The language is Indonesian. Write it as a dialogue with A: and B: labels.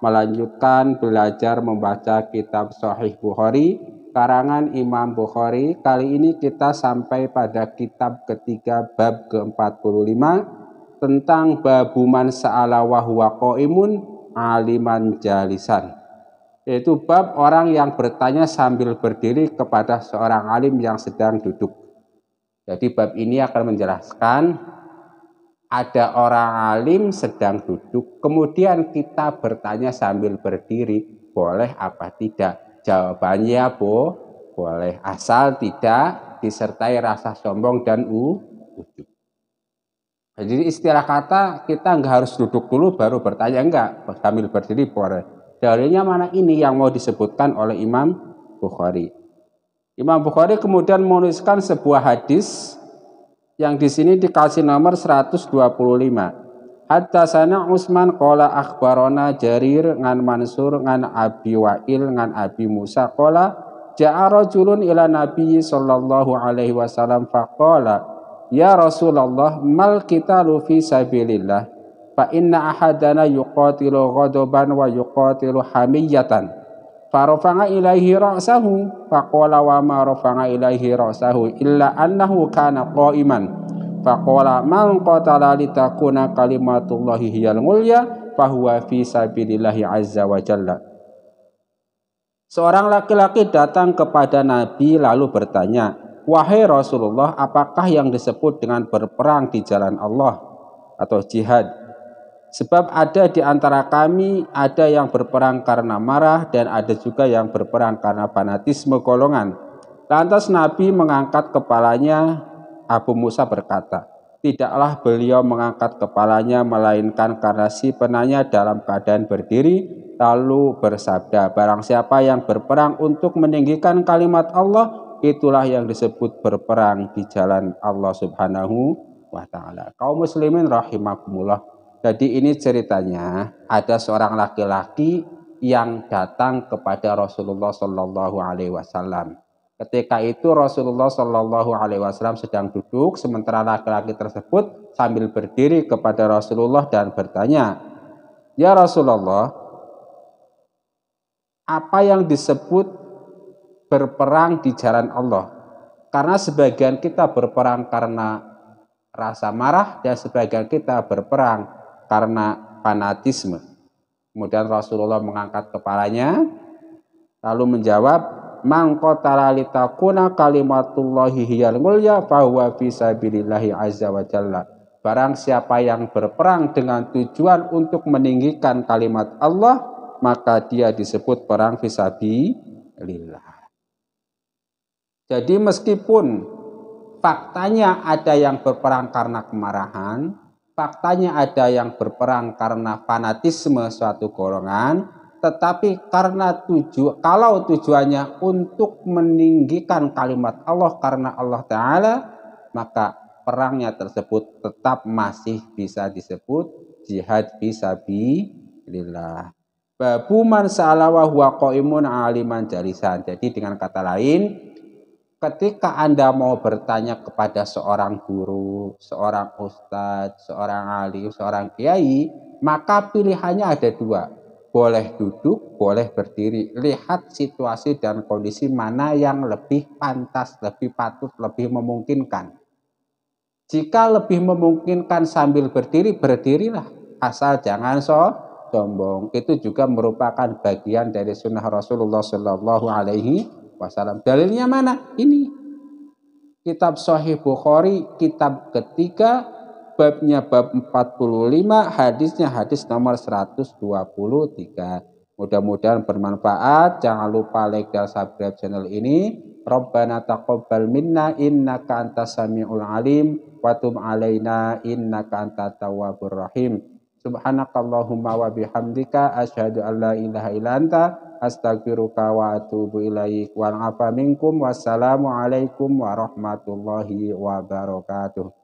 A: melanjutkan belajar membaca kitab Sahih Bukhari karangan Imam Bukhari. Kali ini kita sampai pada kitab ketiga bab ke-45 tentang babuman sa'ala wa huwa qaimun aliman jalisan. Yaitu bab orang yang bertanya sambil berdiri kepada seorang alim yang sedang duduk. Jadi bab ini akan menjelaskan ada orang alim sedang duduk, kemudian kita bertanya sambil berdiri, boleh apa tidak? Jawabannya, Bo, boleh. Asal tidak disertai rasa sombong dan u, Jadi istilah kata kita nggak harus duduk dulu baru bertanya enggak sambil berdiri boleh. Dalilnya mana ini yang mau disebutkan oleh Imam Bukhari. Imam Bukhari kemudian menuliskan sebuah hadis yang di sini dikasih nomor 125. Hadasana Utsman kola akhbarona Jarir ngan Mansur ngan Abi Wa'il ngan Abi Musa kola ja'a culun ila Nabi sallallahu alaihi wasallam faqala ya Rasulullah mal kita lufi sabilillah fa inna ahadana yuqatilu ghadaban wa yuqatilu hamiyatan farofanga ilaihi ra'sahu faqala wa ma rafa'a ilaihi ra'sahu illa annahu kana qa'iman. Faqala man qatala litakuna kalimatullahi hiyal mulya fahuwa fi sabilillahi azza wa jalla. Seorang laki-laki datang kepada Nabi lalu bertanya, "Wahai Rasulullah, apakah yang disebut dengan berperang di jalan Allah atau jihad?" Sebab ada di antara kami ada yang berperang karena marah dan ada juga yang berperang karena fanatisme golongan. Lantas Nabi mengangkat kepalanya, Abu Musa berkata, Tidaklah beliau mengangkat kepalanya melainkan karena si penanya dalam keadaan berdiri lalu bersabda, barang siapa yang berperang untuk meninggikan kalimat Allah, itulah yang disebut berperang di jalan Allah Subhanahu wa taala. Kaum muslimin rahimakumullah. Jadi ini ceritanya ada seorang laki-laki yang datang kepada Rasulullah Shallallahu Alaihi Wasallam. Ketika itu Rasulullah Shallallahu Alaihi Wasallam sedang duduk, sementara laki-laki tersebut sambil berdiri kepada Rasulullah dan bertanya, Ya Rasulullah, apa yang disebut berperang di jalan Allah? Karena sebagian kita berperang karena rasa marah dan sebagian kita berperang karena fanatisme. Kemudian Rasulullah mengangkat kepalanya lalu menjawab man litakuna kalimatullahi hiyal fahuwa azza wa jalla. Barang siapa yang berperang dengan tujuan untuk meninggikan kalimat Allah, maka dia disebut perang fisabilillah. Jadi meskipun faktanya ada yang berperang karena kemarahan, faktanya ada yang berperang karena fanatisme suatu golongan, tetapi karena tuju kalau tujuannya untuk meninggikan kalimat Allah karena Allah taala, maka perangnya tersebut tetap masih bisa disebut jihad fisabilillah. Babuman salawa huwa qaimun aliman jalisan. Jadi dengan kata lain, ketika Anda mau bertanya kepada seorang guru, seorang ustadz, seorang alim, seorang kiai, maka pilihannya ada dua. Boleh duduk, boleh berdiri. Lihat situasi dan kondisi mana yang lebih pantas, lebih patut, lebih memungkinkan. Jika lebih memungkinkan sambil berdiri, berdirilah. Asal jangan so sombong. Itu juga merupakan bagian dari sunnah Rasulullah Shallallahu Alaihi wasallam. Dalilnya mana? Ini. Kitab Sahih Bukhari, kitab ketiga, babnya bab 45, hadisnya hadis nomor 123. Mudah-mudahan bermanfaat. Jangan lupa like dan subscribe channel ini. Rabbana taqabbal minna innaka antas samiul alim wa tub alaina innaka antat tawwabur rahim. Subhanakallahumma wa bihamdika asyhadu an la ilaha illa anta astaghfiruka wa atubu ilaik wal afa minkum wassalamu alaikum warahmatullahi wabarakatuh